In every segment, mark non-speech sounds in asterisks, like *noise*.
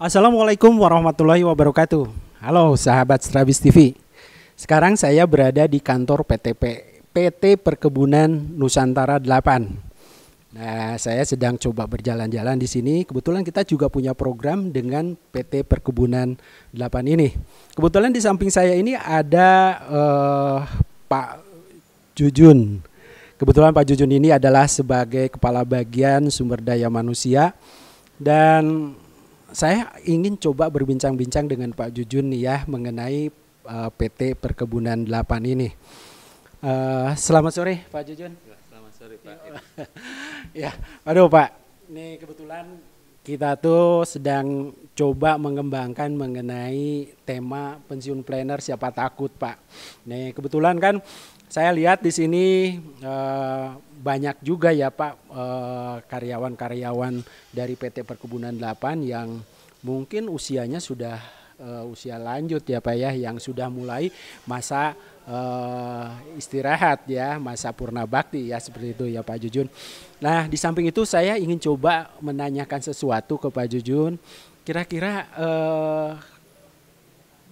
Assalamualaikum warahmatullahi wabarakatuh. Halo sahabat Strabis TV. Sekarang saya berada di kantor PT PT Perkebunan Nusantara 8. Nah, saya sedang coba berjalan-jalan di sini. Kebetulan kita juga punya program dengan PT Perkebunan 8 ini. Kebetulan di samping saya ini ada eh, Pak Jujun. Kebetulan Pak Jujun ini adalah sebagai kepala bagian sumber daya manusia dan saya ingin coba berbincang-bincang dengan Pak Jujun nih ya mengenai uh, eh, PT Perkebunan 8 ini. Uh, selamat sore Pak Jujun. Ya, selamat sore Pak. *laughs* ya, aduh Pak. Ini kebetulan kita tuh sedang coba mengembangkan mengenai tema pensiun planner siapa takut Pak. Nih kebetulan kan saya lihat di sini uh, banyak juga ya Pak eh, karyawan-karyawan dari PT Perkebunan 8 yang mungkin usianya sudah uh, usia lanjut ya Pak ya yang sudah mulai masa uh, istirahat ya, masa purna bakti ya seperti itu ya Pak Jujun. Nah, di samping itu saya ingin coba menanyakan sesuatu ke Pak Jujun. Kira-kira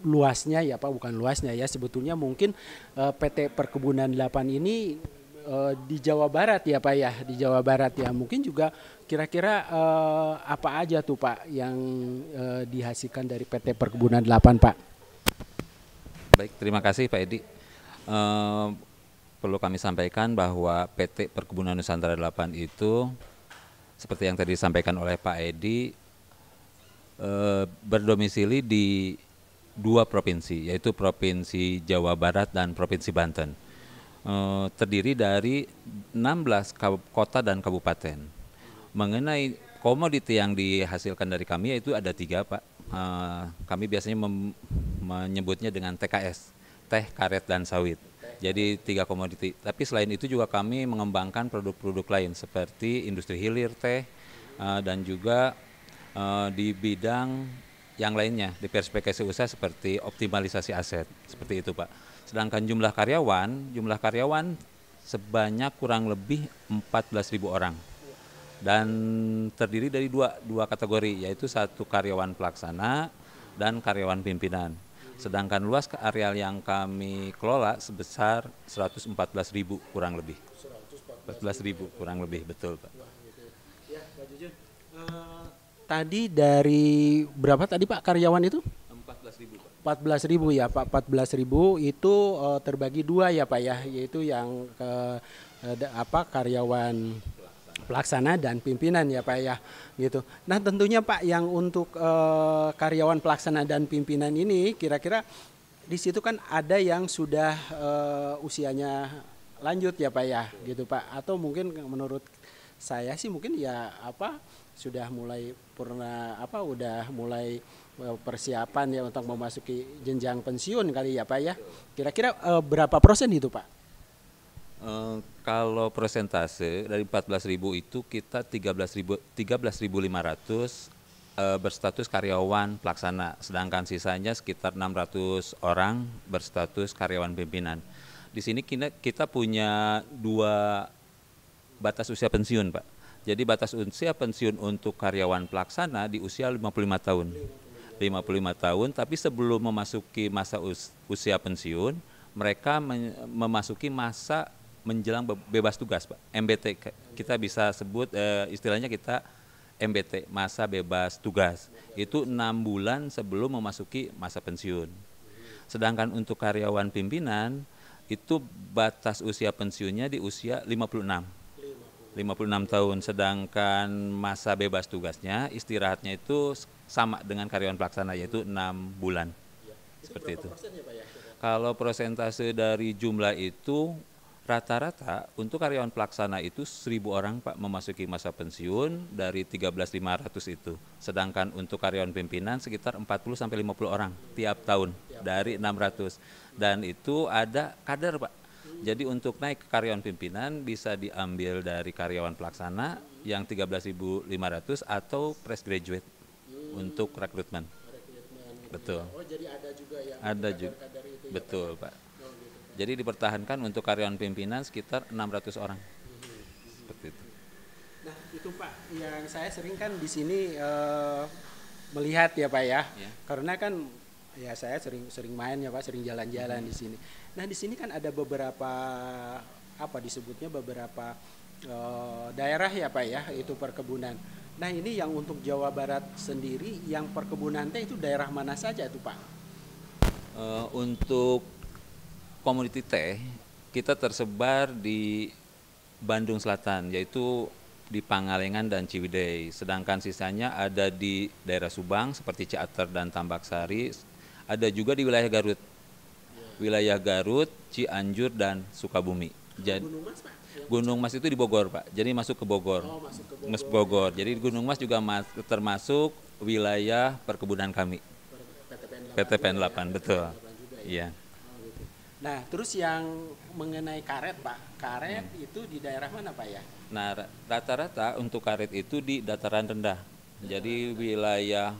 luasnya ya Pak, bukan luasnya ya, sebetulnya mungkin PT Perkebunan 8 ini uh, di Jawa Barat ya Pak ya, di Jawa Barat ya. Mungkin juga kira-kira uh, apa aja tuh Pak yang uh, dihasilkan dari PT Perkebunan 8 Pak? Baik, terima kasih Pak Edi. Uh, perlu kami sampaikan bahwa PT Perkebunan Nusantara 8 itu seperti yang tadi disampaikan oleh Pak Edi berdomisili di dua provinsi yaitu Provinsi Jawa Barat dan Provinsi Banten Eh, terdiri dari 16 kota dan kabupaten. Mengenai komoditi yang dihasilkan dari kami yaitu ada tiga Pak. Eh, kami biasanya menyebutnya dengan TKS, teh, karet, dan sawit. Jadi tiga komoditi. Tapi selain itu juga kami mengembangkan produk-produk lain seperti industri hilir teh eh, dan juga di bidang yang lainnya di perspektif usaha seperti optimalisasi aset. Seperti itu Pak. Sedangkan jumlah karyawan, jumlah karyawan sebanyak kurang lebih 14.000 orang. Dan terdiri dari dua, dua kategori, yaitu satu karyawan pelaksana dan karyawan pimpinan. Sedangkan luas ke areal yang kami kelola sebesar 114.000 kurang lebih. 14.000 kurang lebih, betul Pak. Ya, eh, tadi dari berapa tadi Pak karyawan itu? 14.000 Pak. 14 ribu ya Pak 14 ribu itu uh, terbagi dua ya Pak ya yaitu yang uh, apa karyawan pelaksana dan pimpinan ya Pak ya gitu. Nah tentunya Pak yang untuk uh, karyawan pelaksana dan pimpinan ini kira-kira di situ kan ada yang sudah uh, usianya lanjut ya Pak ya gitu Pak atau mungkin menurut saya sih mungkin ya apa sudah mulai purna apa udah mulai eh, persiapan ya untuk memasuki jenjang pensiun kali ya Pak ya. Kira-kira e, berapa persen itu Pak? E, kalau persentase dari 14.000 itu kita 13.000 13.500 e, berstatus karyawan pelaksana, sedangkan sisanya sekitar 600 orang berstatus karyawan pimpinan. Di sini kita, kita punya dua batas usia pensiun, Pak. Jadi batas usia pensiun untuk karyawan pelaksana di usia 55 tahun. 55 tahun, tapi sebelum memasuki masa us usia pensiun, mereka memasuki masa menjelang bebas tugas, Pak. MBT kita bisa sebut e, istilahnya kita MBT, masa bebas tugas. Itu enam bulan sebelum memasuki masa pensiun. Sedangkan untuk karyawan pimpinan itu batas usia pensiunnya di usia 56 56 tahun sedangkan masa bebas tugasnya istirahatnya itu sama dengan karyawan pelaksana yaitu enam bulan ya. seperti itu ya, Pak, ya? kalau persentase dari jumlah itu rata-rata untuk karyawan pelaksana itu seribu orang Pak memasuki masa pensiun dari 13.500 itu. Sedangkan untuk karyawan pimpinan sekitar 40 sampai 50 orang tiap tahun dari 600. Dan itu ada kader Pak. Jadi untuk naik ke karyawan pimpinan bisa diambil dari karyawan pelaksana yang 13.500 atau fresh graduate hmm. untuk rekrutmen. Betul. Oh, jadi ada juga yang ada juga. Ya, dari betul, ya, Pak. Jadi dipertahankan untuk karyawan pimpinan sekitar 600 orang. Hmm, hmm, hmm. Seperti itu. Nah, itu Pak, yang saya sering kan di sini uh, melihat ya, Pak ya. ya. Karena kan ya saya sering sering main ya pak sering jalan-jalan hmm. di sini nah di sini kan ada beberapa apa disebutnya beberapa uh, daerah ya pak ya itu perkebunan nah ini yang untuk Jawa Barat sendiri yang perkebunan teh itu daerah mana saja itu pak uh, untuk komoditi teh kita tersebar di Bandung Selatan yaitu di Pangalengan dan Ciwidey. Sedangkan sisanya ada di daerah Subang seperti Ciater dan Tambaksari, ada juga di wilayah Garut. Wilayah Garut, Cianjur dan Sukabumi. Jadi Gunung Mas, itu di Bogor, Pak. Jadi masuk ke Bogor. Oh, masuk Bogor. Mas Bogor. Jadi Gunung Mas juga termasuk wilayah perkebunan kami. PTPN 8. betul. Ya? Iya. Oh, gitu. Nah, terus yang mengenai karet, Pak. Karet hmm. itu di daerah mana, Pak ya? Nah, rata-rata untuk karet itu di dataran rendah. Jadi wilayah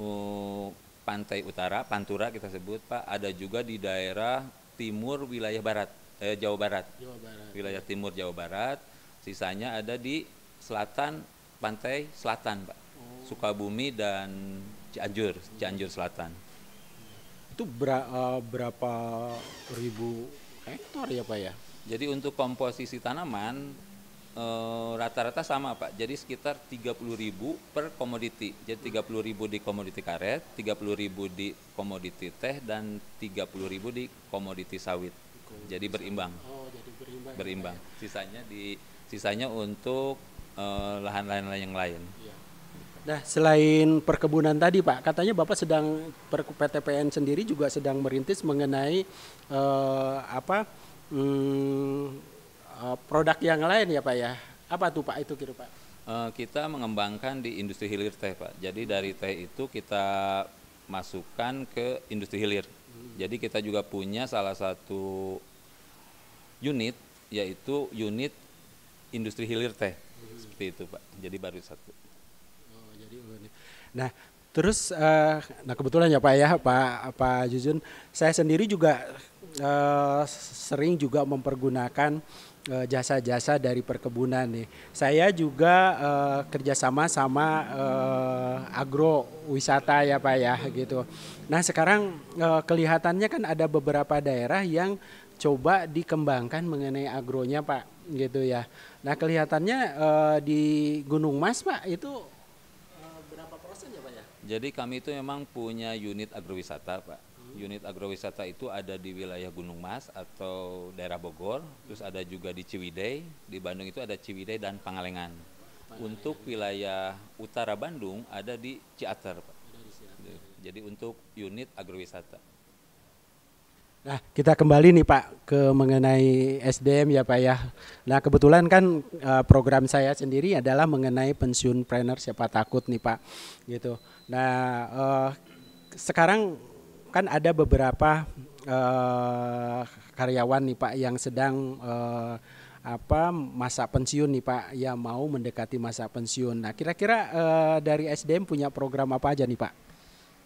uh, pantai utara, Pantura kita sebut, Pak. Ada juga di daerah timur wilayah barat, eh, Jawa Barat. Jawa Barat. Wilayah timur Jawa Barat. Sisanya ada di selatan, pantai selatan, Pak. Oh. Sukabumi dan Cianjur, Cianjur Selatan. Itu ber, eh, berapa ribu hektar ya, Pak ya? Jadi untuk komposisi tanaman Eh, rata-rata e, sama Pak. Jadi sekitar ribu per komoditi. Jadi ribu di komoditi karet, ribu di komoditi teh dan ribu di komoditi sawit. jadi berimbang. Oh, jadi berimbang. Berimbang. sisanya di sisanya untuk eh, lahan-lahan e, yang lain. Iya. Nah, selain perkebunan tadi, Pak, katanya Bapak sedang per PTPN sendiri juga sedang merintis mengenai eh, apa? Hmm, Eh, produk yang lain ya Pak ya. Apa tuh Pak itu kira Pak? Uh, kita mengembangkan di industri hilir teh Pak. Jadi dari teh itu kita masukkan ke industri hilir. Hmm. Jadi kita juga punya salah satu unit yaitu unit industri hilir teh. Hmm. Seperti itu Pak. Jadi baru satu. Oh, jadi Nah, Terus, uh, nah kebetulan ya Pak ya, Pak Pak Jujun, saya sendiri juga uh, sering juga mempergunakan Eh, jasa-jasa dari perkebunan nih. Saya juga uh, kerjasama sama uh, wisata ya pak ya gitu. Nah sekarang uh, kelihatannya kan ada beberapa daerah yang coba dikembangkan mengenai agronya pak gitu ya. Nah kelihatannya uh, di Gunung Mas pak itu uh, berapa persen ya pak ya? Jadi kami itu memang punya unit agrowisata pak unit agrowisata itu ada di wilayah Gunung Mas atau daerah Bogor, terus ada juga di Ciwidey, di Bandung itu ada Ciwidey dan Pangalengan. Untuk wilayah utara Bandung ada di Ciater, Pak. Gitu. Jadi untuk unit agrowisata. Nah, kita kembali nih Pak ke mengenai SDM ya Pak ya. Nah, kebetulan kan eh, program saya sendiri adalah mengenai pensiun planner siapa takut nih Pak. Gitu. Nah, eh, sekarang kan ada beberapa uh, karyawan nih Pak yang sedang uh, apa masa pensiun nih Pak ya mau mendekati masa pensiun. Nah, kira-kira uh, dari SDM punya program apa aja nih Pak?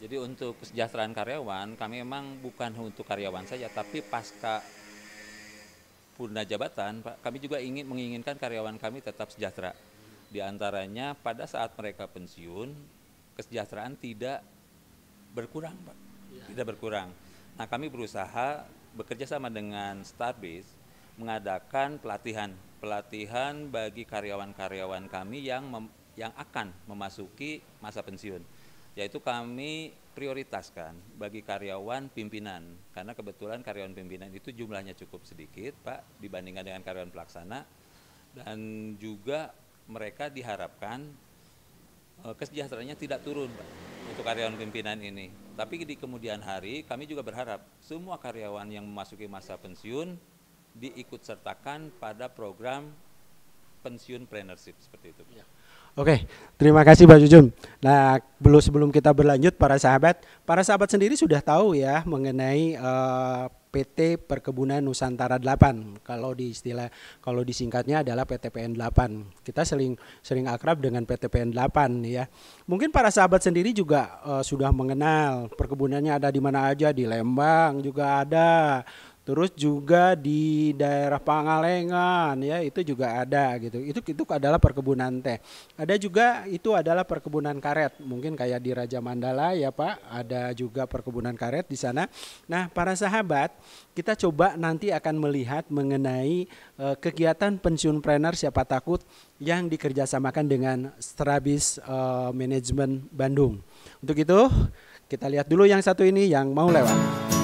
Jadi untuk kesejahteraan karyawan kami memang bukan untuk karyawan saja tapi pasca purna jabatan Pak kami juga ingin menginginkan karyawan kami tetap sejahtera. Di antaranya pada saat mereka pensiun kesejahteraan tidak berkurang Pak Iya. tidak berkurang. Nah kami berusaha bekerja sama dengan Starbase mengadakan pelatihan pelatihan bagi karyawan-karyawan kami yang mem, yang akan memasuki masa pensiun yaitu kami prioritaskan bagi karyawan pimpinan karena kebetulan karyawan pimpinan itu jumlahnya cukup sedikit Pak dibandingkan dengan karyawan pelaksana dan juga mereka diharapkan eh, kesejahteraannya tidak turun Pak untuk karyawan pimpinan ini tapi di kemudian hari kami juga berharap semua karyawan yang memasuki masa pensiun diikut sertakan pada program pensiun trainership seperti itu. Ya. Oke, terima kasih Pak Jujun. Nah, belum sebelum kita berlanjut para sahabat, para sahabat sendiri sudah tahu ya mengenai uh, PT Perkebunan Nusantara 8. Kalau di istilah kalau disingkatnya adalah PTPN 8. Kita sering sering akrab dengan PTPN 8 ya. Mungkin para sahabat sendiri juga uh, sudah mengenal perkebunannya ada di mana aja di Lembang juga ada, Terus juga di daerah Pangalengan ya itu juga ada gitu. Itu itu adalah perkebunan teh. Ada juga itu adalah perkebunan karet. Mungkin kayak di Raja Mandala ya Pak, ada juga perkebunan karet di sana. Nah, para sahabat, kita coba nanti akan melihat mengenai e, kegiatan pensiun planner siapa takut yang dikerjasamakan dengan Strabis e, Management Bandung. Untuk itu, kita lihat dulu yang satu ini yang mau lewat.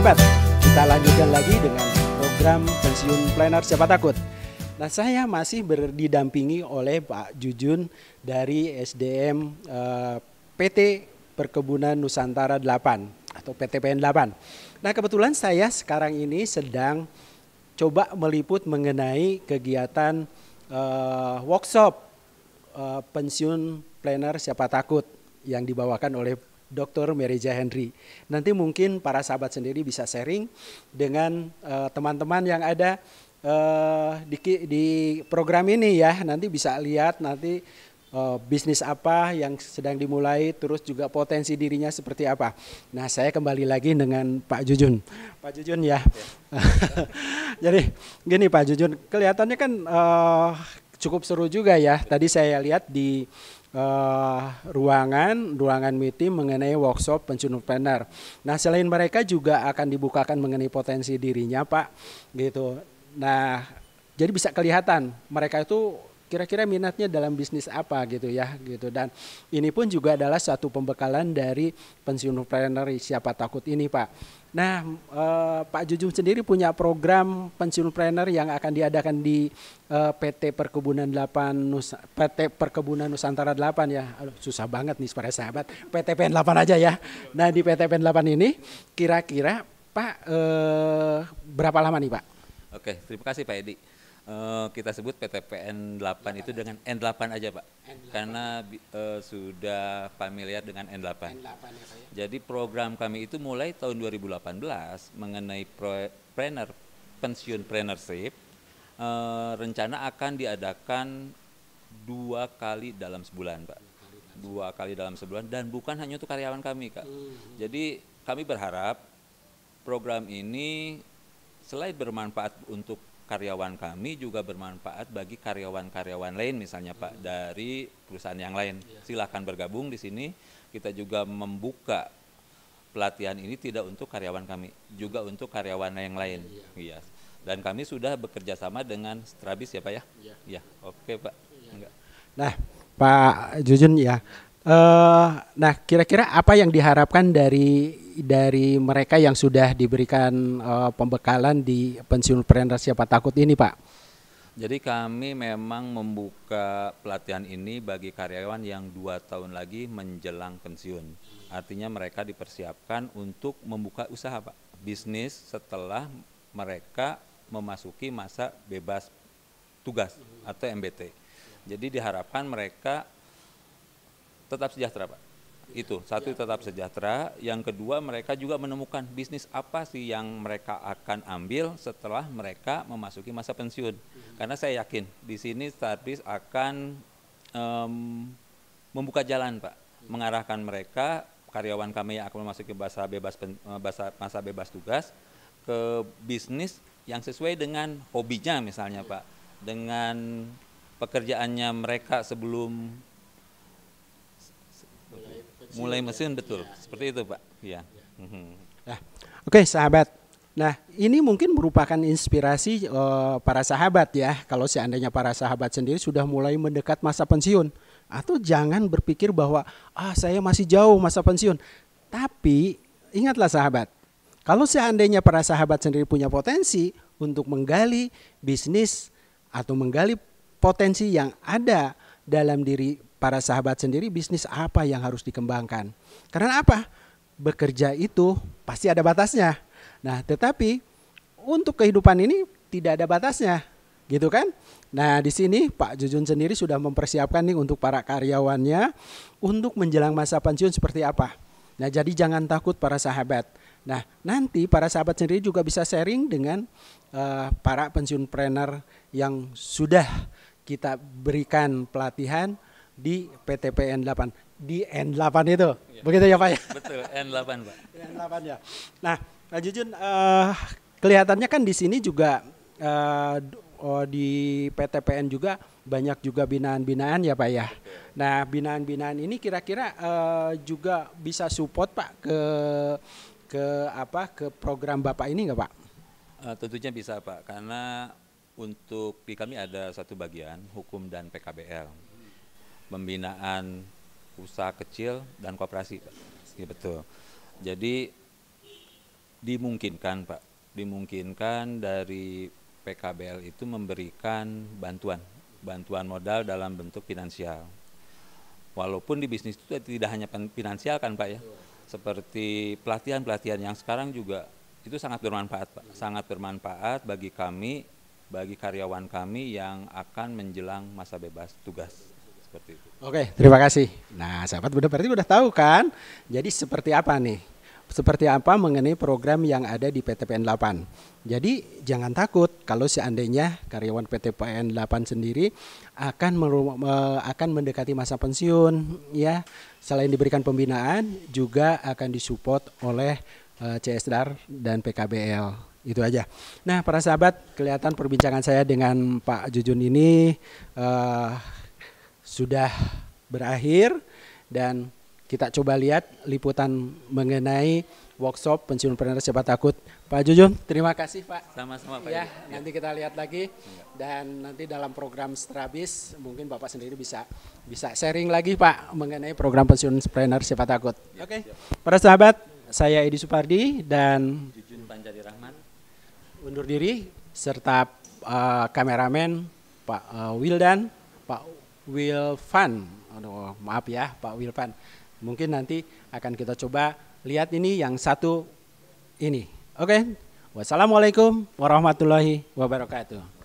sahabat, kita lanjutkan lagi dengan program pensiun planner siapa takut. Nah saya masih berdidampingi oleh Pak Jujun dari SDM eh, PT Perkebunan Nusantara 8 atau PTPN 8. Nah kebetulan saya sekarang ini sedang coba meliput mengenai kegiatan eh, workshop eh, pensiun planner siapa takut yang dibawakan oleh Dr. Mereja Henry. Nanti mungkin para sahabat sendiri bisa sharing dengan eh, teman-teman uh, yang ada uh, di, di program ini ya. Nanti bisa lihat nanti uh, bisnis apa yang sedang dimulai, terus juga potensi dirinya seperti apa. Nah, saya kembali lagi dengan Pak Jujun. Pak Jujun ya. ya. *laughs* Jadi gini Pak Jujun, kelihatannya kan uh, cukup seru juga ya. Tadi saya lihat di uh, ruangan ruangan meeting mengenai workshop pencentrepreneur. Nah selain mereka juga akan dibukakan mengenai potensi dirinya pak gitu. Nah jadi bisa kelihatan mereka itu kira-kira minatnya dalam bisnis apa gitu ya gitu dan ini pun juga adalah satu pembekalan dari pensiun planner siapa takut ini Pak. Nah uh, Pak Jujung sendiri punya program pensiun planner yang akan diadakan di uh, eh, PT Perkebunan 8 Nusa, PT Perkebunan Nusantara 8 ya. Aduh, susah banget nih para sahabat. PT PTPN 8 aja ya. Nah di PT PTPN 8 ini kira-kira Pak eh, berapa lama nih Pak? Oke, terima kasih Pak Edi uh, kita sebut PTPN 8 itu dengan N8 aja Pak. N8. Karena uh, sudah familiar dengan N8. N8 ya, Pak, ya? Jadi program kami itu mulai tahun 2018 mengenai prener pensiun prenership uh, eh, rencana akan diadakan dua kali dalam sebulan Pak. Dua kali dalam sebulan dan bukan hanya untuk karyawan kami Kak. -hmm. Jadi kami berharap program ini selain bermanfaat untuk karyawan kami juga bermanfaat bagi karyawan-karyawan lain misalnya Pak hmm. dari perusahaan yang lain. Ya. Silahkan bergabung di sini. Kita juga membuka pelatihan ini tidak untuk karyawan kami, juga untuk karyawan yang lain. Iya. Yes. Iya. Dan kami sudah bekerja sama dengan Strabis ya Pak ya? Iya. Ya. Oke Pak. Iya. Enggak. Nah Pak Jujun ya, Uh, nah, kira-kira apa yang diharapkan dari dari mereka yang sudah diberikan uh, pembekalan di pensiun preneur siapa takut ini, Pak? Jadi kami memang membuka pelatihan ini bagi karyawan yang dua tahun lagi menjelang pensiun. Artinya mereka dipersiapkan untuk membuka usaha, Pak, bisnis setelah mereka memasuki masa bebas tugas atau MBT. Jadi diharapkan mereka tetap sejahtera Pak. Itu, satu ya. tetap sejahtera, yang kedua mereka juga menemukan bisnis apa sih yang mereka akan ambil setelah mereka memasuki masa pensiun. Hmm. Karena saya yakin di sini Starbiz akan um, membuka jalan Pak, hmm. mengarahkan mereka karyawan kami yang akan memasuki masa bebas eh, masa, masa bebas tugas ke bisnis yang sesuai dengan hobinya misalnya Pak, hmm. dengan pekerjaannya mereka sebelum mulai mesin betul ya. seperti itu pak ya, ya. Nah, oke okay, sahabat Nah, ini mungkin merupakan inspirasi uh, para sahabat ya. Kalau seandainya para sahabat sendiri sudah mulai mendekat masa pensiun, atau jangan berpikir bahwa ah saya masih jauh masa pensiun. Tapi ingatlah sahabat, kalau seandainya para sahabat sendiri punya potensi untuk menggali bisnis atau menggali potensi yang ada dalam diri para sahabat sendiri bisnis apa yang harus dikembangkan. Karena apa? Bekerja itu pasti ada batasnya. Nah, tetapi untuk kehidupan ini tidak ada batasnya, gitu kan? Nah, di sini Pak Jujun sendiri sudah mempersiapkan nih untuk para karyawannya untuk menjelang masa pensiun seperti apa. Nah, jadi jangan takut para sahabat. Nah, nanti para sahabat sendiri juga bisa sharing dengan uh, para pensiun planner yang sudah kita berikan pelatihan di PTPN 8 di N8 itu. Ya. Begitu ya Pak ya? Betul, N8 Pak. N8 ya. Nah, Pak Jujun, uh, kelihatannya kan di sini juga uh, oh, di PTPN juga banyak juga binaan-binaan ya Pak ya. Nah, binaan-binaan ini kira-kira uh, juga bisa support Pak ke ke apa ke program Bapak ini enggak Pak? Uh, tentunya bisa Pak, karena untuk di kami ada satu bagian hukum dan PKBL pembinaan usaha kecil dan koperasi Ya, betul. Jadi dimungkinkan Pak, dimungkinkan dari PKBL itu memberikan bantuan, bantuan modal dalam bentuk finansial. Walaupun di bisnis itu tidak hanya finansial kan Pak ya, seperti pelatihan-pelatihan yang sekarang juga itu sangat bermanfaat Pak, sangat bermanfaat bagi kami, bagi karyawan kami yang akan menjelang masa bebas tugas seperti itu. Oke, terima kasih. Nah, sahabat Buddha berarti sudah tahu kan? Jadi seperti apa nih? Seperti apa mengenai program yang ada di PTPN 8. Jadi jangan takut kalau seandainya karyawan PTPN 8 sendiri akan akan mendekati masa pensiun ya. Selain diberikan pembinaan juga akan disupport oleh eh, CSDAR dan PKBL itu aja. Nah, para sahabat, kelihatan perbincangan saya dengan Pak Jujun ini uh, sudah berakhir dan kita coba lihat liputan mengenai workshop pensiun preneur siapa takut. Pak Jujun, terima kasih Pak. Sama-sama Pak. Ya, ya, nanti kita lihat lagi dan nanti dalam program Strabis mungkin Bapak sendiri bisa bisa sharing lagi Pak mengenai program pensiun preneur siapa takut. Ya, Oke. siap. Para sahabat, saya Edi Supardi dan Jujun Panjari Rahman undur diri serta uh, kameramen Pak uh, Wildan, Pak Wilfan. Aduh, maaf ya Pak Wilfan. Mungkin nanti akan kita coba lihat ini yang satu ini. Oke. Okay? Wassalamualaikum warahmatullahi wabarakatuh.